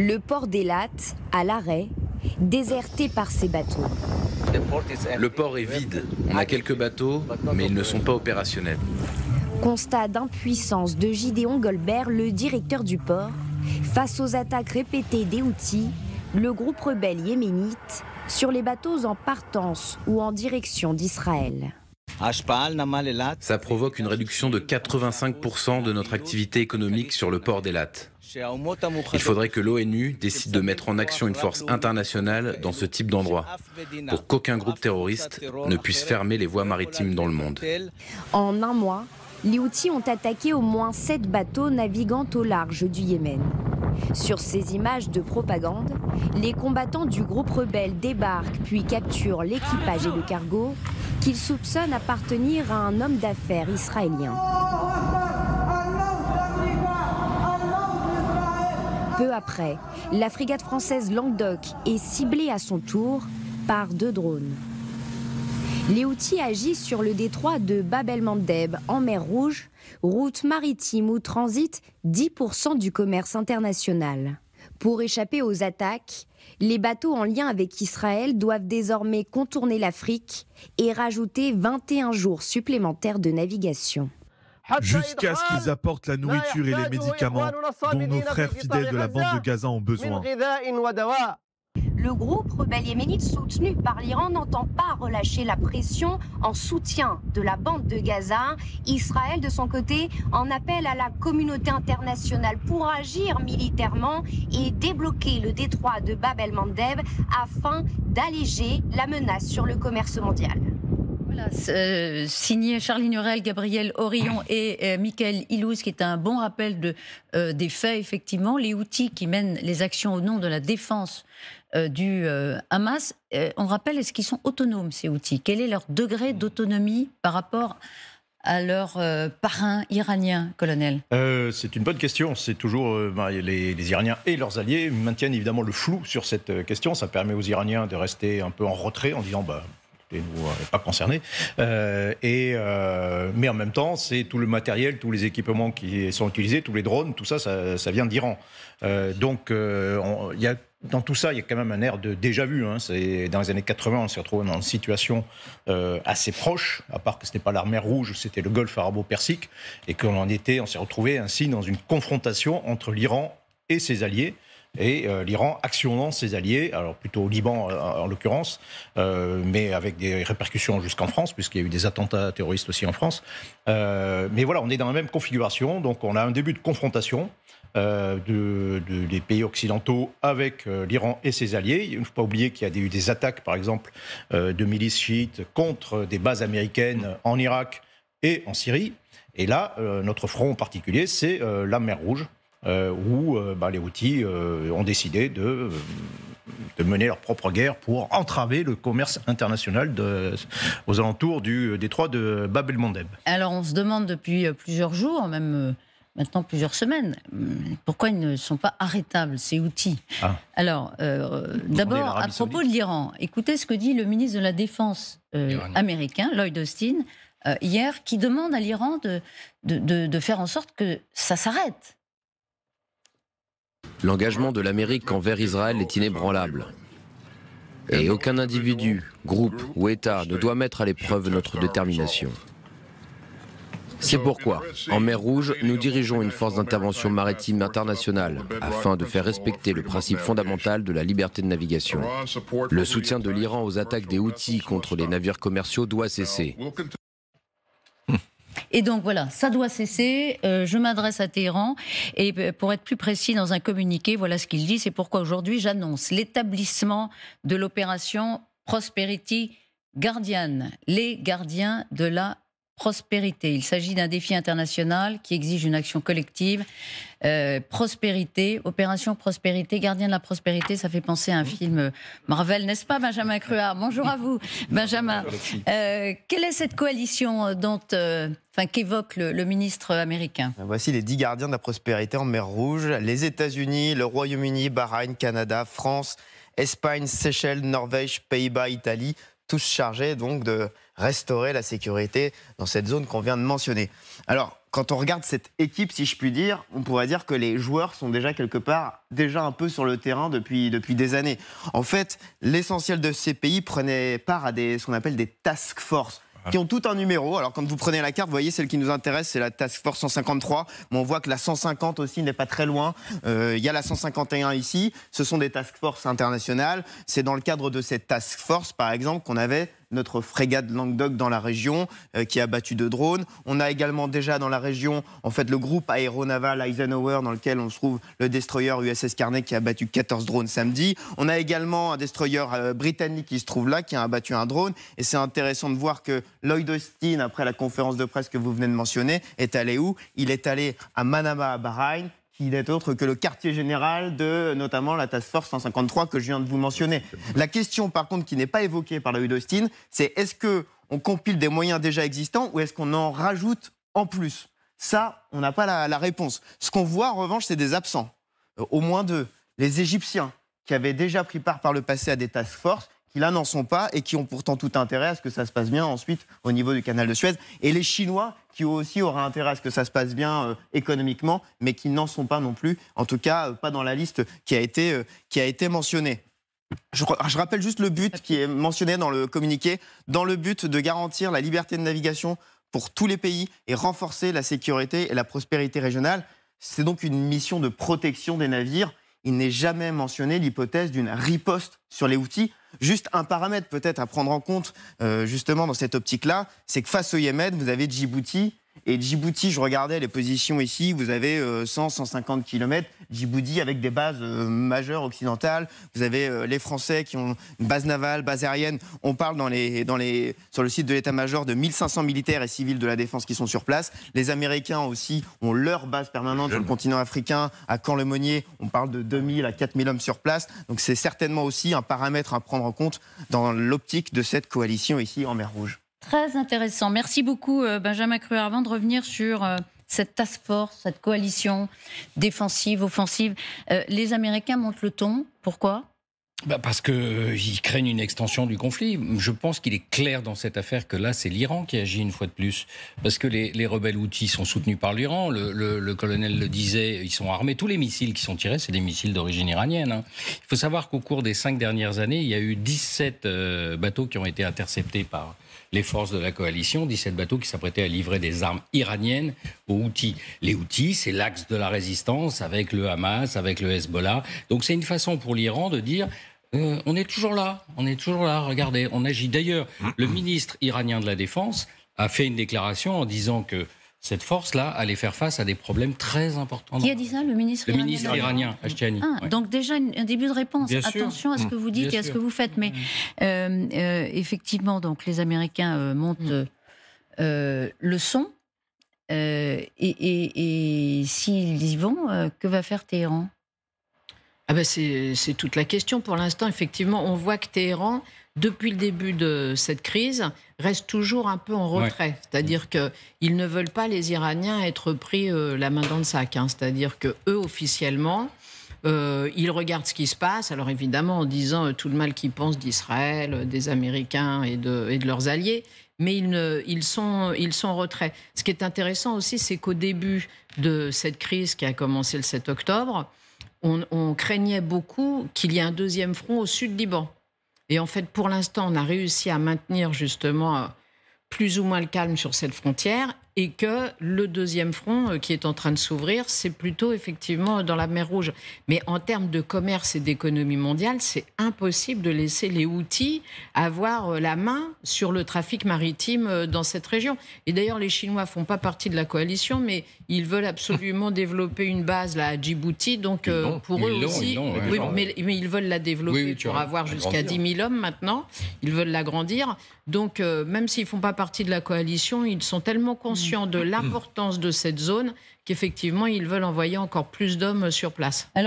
Le port Lattes, à l'arrêt, déserté par ses bateaux. Le port est vide. On a quelques bateaux, mais ils ne sont pas opérationnels. Constat d'impuissance de Gideon Golbert, le directeur du port. Face aux attaques répétées des outils, le groupe rebelle yéménite sur les bateaux en partance ou en direction d'Israël. Ça provoque une réduction de 85% de notre activité économique sur le port Lattes. Il faudrait que l'ONU décide de mettre en action une force internationale dans ce type d'endroit pour qu'aucun groupe terroriste ne puisse fermer les voies maritimes dans le monde. En un mois, les Houthis ont attaqué au moins sept bateaux naviguant au large du Yémen. Sur ces images de propagande, les combattants du groupe rebelle débarquent puis capturent l'équipage et le cargo qu'ils soupçonnent appartenir à un homme d'affaires israélien. Peu après, la frégate française Languedoc est ciblée à son tour par deux drones. Les outils agissent sur le détroit de Babel mandeb en mer Rouge, route maritime où transite 10% du commerce international. Pour échapper aux attaques, les bateaux en lien avec Israël doivent désormais contourner l'Afrique et rajouter 21 jours supplémentaires de navigation jusqu'à ce qu'ils apportent la nourriture et les médicaments dont nos frères fidèles de la bande de Gaza ont besoin. Le groupe rebelle yéménite soutenu par l'Iran n'entend pas relâcher la pression en soutien de la bande de Gaza. Israël, de son côté, en appelle à la communauté internationale pour agir militairement et débloquer le détroit de Bab el-Mandeb afin d'alléger la menace sur le commerce mondial. Voilà, euh, signé Charlie Nurel, Gabriel Orion et euh, Michael Ilouz, qui est un bon rappel de, euh, des faits, effectivement. Les outils qui mènent les actions au nom de la défense du Hamas, on rappelle, est-ce qu'ils sont autonomes, ces outils Quel est leur degré d'autonomie par rapport à leur parrain iranien, colonel C'est une bonne question. C'est toujours ben, les, les, Iraniens et leurs alliés maintiennent évidemment le flou sur cette question. Ça permet aux Iraniens de rester un peu en retrait en disant bah, nous n'est euh, pas concerné. Euh, et, euh, mais en même temps, c'est tout le matériel, tous les équipements qui sont utilisés, tous les drones, tout ça, ça, vient d'Iran. donc, y dans tout ça, il y a quand même un air de déjà vu. Hein. Dans les années 80, on s'est retrouvé dans une situation assez proche, à part que ce n'était pas l'armée Rouge, c'était le golfe arabo-persique, et qu'on en était, on s'est retrouvé ainsi dans une confrontation entre l'Iran et ses alliés et euh, l'Iran actionnant ses alliés, alors plutôt au Liban euh, en, l'occurrence, euh, mais avec des répercussions jusqu'en France, puisqu'il y a eu des attentats terroristes aussi en France. mais voilà, on est dans la même configuration, donc on a un début de confrontation. De, des pays occidentaux avec l'Iran et ses alliés. Il ne faut pas oublier qu'il y a eu des attaques, par exemple, de milices chiites contre des bases américaines en Irak et en Syrie. Et là, notre front en particulier, c'est la mer Rouge, euh, où euh, bah, les outils euh, ont décidé de de mener leur propre guerre pour entraver le commerce international aux alentours du détroit de Bab el-Mandeb. Alors on se demande depuis plusieurs jours, même maintenant plusieurs semaines, hmm, pourquoi ils ne sont pas arrêtables, ces outils ah. Alors d'abord, à propos de l'Iran, écoutez ce que dit le ministre de la Défense américain, Lloyd Austin, hier, qui demande à l'Iran de faire en sorte que ça s'arrête L'engagement de l'Amérique envers Israël est inébranlable. Et aucun individu, groupe ou État ne doit mettre à l'épreuve notre détermination. C'est pourquoi, en mer Rouge, nous dirigeons une force d'intervention maritime internationale afin de faire respecter le principe fondamental de la liberté de navigation. Le soutien de l'Iran aux attaques des outils contre les navires commerciaux doit cesser. Et donc voilà, ça doit cesser. Euh, je m'adresse à Téhéran et euh, pour être plus précis dans un communiqué, voilà ce qu'il dit. C'est pourquoi aujourd'hui j'annonce l'établissement de l'opération Prosperity Guardian, les gardiens de la prospérité. Il s'agit d'un défi international qui exige une action collective. Euh, prospérité, opération prospérité, gardien de la prospérité, ça fait penser à un film Marvel, n'est-ce pas, Benjamin Cruard Bonjour à vous, Benjamin. Euh, quelle est cette coalition euh, dont, qu'évoque le, ministre américain Voici les dix gardiens de la prospérité en mer Rouge les États-Unis, le Royaume-Uni, Bahreïn, Canada, France, Espagne, Seychelles, Norvège, Pays-Bas, Italie, tous chargés donc de restaurer la sécurité dans cette zone qu'on vient de mentionner. Alors, quand on regarde cette équipe, si je puis dire, on pourrait dire que les joueurs sont déjà quelque part, déjà un peu sur le terrain depuis, depuis des années. En fait, l'essentiel de ces pays prenait part à des, ce qu'on appelle des task forces qui ont tout un numéro. Alors quand vous prenez la carte, vous voyez celle qui nous intéresse, c'est la Task Force 153. Mais on voit que la 150 aussi n'est pas très loin. Euh, il y a la 151 ici. Ce sont des Task forces internationales. C'est dans le cadre de cette Task Force, par exemple, qu'on avait notre frégate Languedoc dans la région euh, qui a battu deux drones. On a également déjà dans la région en fait le groupe aéronaval Eisenhower dans lequel on se trouve le destroyer USS Carnet qui a battu 14 drones samedi. On a également un destroyer euh, britannique qui se trouve là qui a abattu un drone et c'est intéressant de voir que Lloyd Austin après la conférence de presse que vous venez de mentionner est allé où Il est allé à Manama à Bahreïn qui n'est autre que le quartier général de notamment la Task Force 153 que je viens de vous mentionner. La question par contre qui n'est pas évoquée par la Udostine, c'est est-ce qu'on compile des moyens déjà existants ou est-ce qu'on en rajoute en plus Ça, on n'a pas la, réponse. Ce qu'on voit en revanche, c'est des absents, euh, au moins deux. Les Égyptiens, qui avaient déjà pris part par le passé à des task forces, n'en sont pas et qui ont pourtant tout intérêt à ce que ça se passe bien ensuite au niveau du canal de Suez. Et les Chinois qui aussi aura intérêt à ce que ça se passe bien euh, économiquement, mais qui n'en sont pas non plus, en tout cas euh, pas dans la liste qui a été, euh, qui a été mentionnée. Je, je, rappelle juste le but qui est mentionné dans le communiqué, dans le but de garantir la liberté de navigation pour tous les pays et renforcer la sécurité et la prospérité régionale. C'est donc une mission de protection des navires il n'est jamais mentionné l'hypothèse d'une riposte sur les outils. Juste un paramètre peut-être à prendre en compte euh, justement dans cette optique-là, c'est que face au Yémen, vous avez Djibouti et Djibouti, je regardais les positions ici, vous avez 100, 150 km. Djibouti avec des bases euh, majeures occidentales. Vous avez euh, les Français qui ont une base navale, base aérienne. On parle sur le site de l'état-major de 1500 militaires et civils de la défense qui sont sur place. Les Américains aussi ont leur base permanente sur le continent africain. À Camp le monnier on parle de 2000 à 4000 hommes sur place. Donc c'est certainement aussi un paramètre à prendre en compte dans l'optique de cette coalition ici en mer Rouge. Très intéressant. Merci beaucoup, euh, Benjamin Cruard. Avant de revenir sur euh, cette task force, cette coalition défensive, offensive, euh, les Américains montent le ton. Pourquoi bah, parce qu'ils craignent une extension du conflit. Je pense qu'il est clair dans cette affaire que là, c'est l'Iran qui agit une fois de plus. Parce que les, rebelles outils sont soutenus par l'Iran. Le, colonel le disait, ils sont armés. Tous les missiles qui sont tirés, c'est des missiles d'origine iranienne. Hein. Il faut savoir qu'au cours des cinq dernières années, il y a eu 17 bateaux qui ont été interceptés par, les forces de la coalition, 17 bateaux qui s'apprêtaient à livrer des armes iraniennes aux outils, Les outils, c'est l'axe de la résistance avec le Hamas, avec le Hezbollah. Donc c'est une façon pour l'Iran de dire euh, on est toujours là, on est toujours là, regardez, on agit. D'ailleurs, le ministre iranien de la Défense a fait une déclaration en disant que cette force-là allait faire face à des problèmes très importants. Qui a dit ça Le ministre le iranien ministre iranien, Ashtiani. Ah, donc déjà un début de réponse. Attention à ce que mmh. vous dites et à ce que vous faites. Mais mmh. euh, euh, effectivement, donc les Américains euh, montent mmh. le son. et, et s'ils y vont, que va faire Téhéran ah ben, c'est toute la question. Pour l'instant, effectivement, on voit que Téhéran, depuis le début de cette crise, reste toujours un peu en retrait. C'est-à-dire mm. qu'ils ne veulent pas, les Iraniens, être pris euh, la main dans le sac. Hein. C'est-à-dire que eux, officiellement, euh, ils regardent ce qui se passe, alors évidemment en disant euh, tout le mal qu'ils pensent d'Israël, des Américains et de, et de, leurs alliés, mais ils, ne, ils, sont, ils sont en retrait. Ce qui est intéressant aussi, c'est qu'au début de cette crise qui a commencé le 7 octobre, on, craignait beaucoup qu'il y ait un deuxième front au sud Liban. Et en fait, pour l'instant, on a réussi à maintenir justement euh, plus ou moins le calme sur cette frontière et que le deuxième front euh, qui est en train de s'ouvrir, c'est plutôt effectivement dans la mer Rouge. Mais en termes de commerce et d'économie mondiale, c'est impossible de laisser les outils avoir euh, la main sur le trafic maritime dans cette région. Et d'ailleurs, les Chinois font pas partie de la coalition, mais ils veulent absolument développer une base là, à Djibouti. Donc, euh, pour eux aussi, mais, ils veulent la développer pour avoir jusqu'à 10 000 hommes maintenant. Ils veulent l'agrandir. Donc, euh, même s'ils ne font pas partie de la coalition, ils sont tellement conscients de mm. l'importance de cette zone qu'effectivement, ils veulent envoyer encore plus d'hommes sur place. Alors,